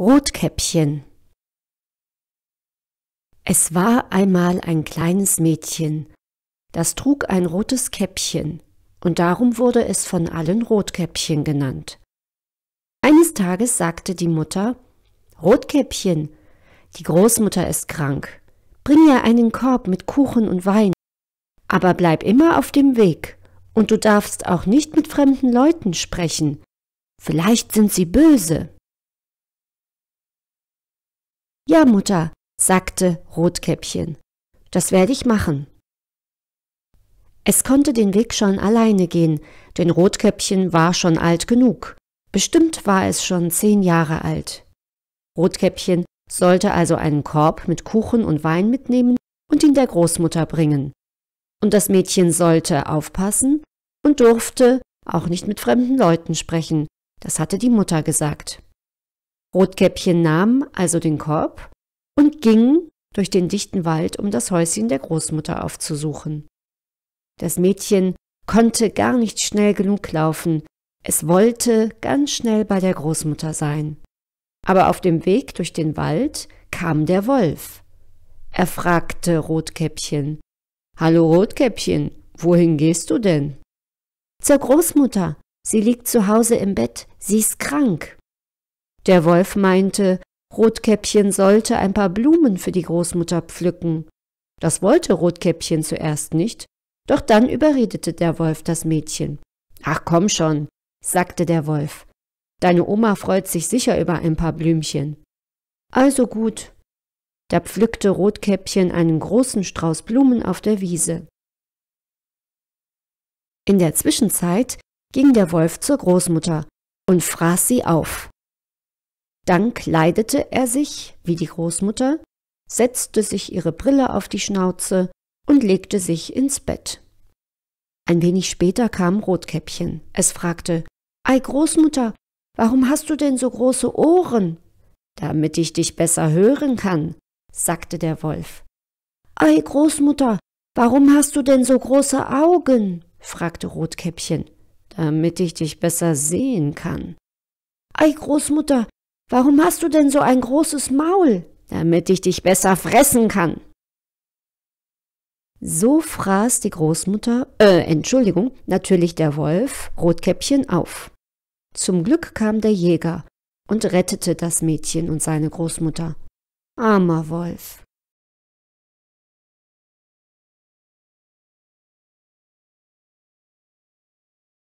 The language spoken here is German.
Rotkäppchen Es war einmal ein kleines Mädchen, das trug ein rotes Käppchen, und darum wurde es von allen Rotkäppchen genannt. Eines Tages sagte die Mutter Rotkäppchen, die Großmutter ist krank, bring ihr einen Korb mit Kuchen und Wein, aber bleib immer auf dem Weg, und du darfst auch nicht mit fremden Leuten sprechen, vielleicht sind sie böse. Ja, Mutter, sagte Rotkäppchen, das werde ich machen. Es konnte den Weg schon alleine gehen, denn Rotkäppchen war schon alt genug. Bestimmt war es schon zehn Jahre alt. Rotkäppchen sollte also einen Korb mit Kuchen und Wein mitnehmen und ihn der Großmutter bringen. Und das Mädchen sollte aufpassen und durfte auch nicht mit fremden Leuten sprechen, das hatte die Mutter gesagt. Rotkäppchen nahm also den Korb und ging durch den dichten Wald, um das Häuschen der Großmutter aufzusuchen. Das Mädchen konnte gar nicht schnell genug laufen, es wollte ganz schnell bei der Großmutter sein. Aber auf dem Weg durch den Wald kam der Wolf. Er fragte Rotkäppchen Hallo Rotkäppchen, wohin gehst du denn? Zur Großmutter. Sie liegt zu Hause im Bett, sie ist krank. Der Wolf meinte, Rotkäppchen sollte ein paar Blumen für die Großmutter pflücken. Das wollte Rotkäppchen zuerst nicht, doch dann überredete der Wolf das Mädchen. Ach komm schon, sagte der Wolf. Deine Oma freut sich sicher über ein paar Blümchen. Also gut. Da pflückte Rotkäppchen einen großen Strauß Blumen auf der Wiese. In der Zwischenzeit ging der Wolf zur Großmutter und fraß sie auf. Dann kleidete er sich wie die Großmutter, setzte sich ihre Brille auf die Schnauze und legte sich ins Bett. Ein wenig später kam Rotkäppchen. Es fragte Ei Großmutter, warum hast du denn so große Ohren? Damit ich dich besser hören kann, sagte der Wolf. Ei Großmutter, warum hast du denn so große Augen? fragte Rotkäppchen. Damit ich dich besser sehen kann. Ei Großmutter, Warum hast du denn so ein großes Maul? Damit ich dich besser fressen kann. So fraß die Großmutter, äh, Entschuldigung, natürlich der Wolf, Rotkäppchen auf. Zum Glück kam der Jäger und rettete das Mädchen und seine Großmutter. Armer Wolf.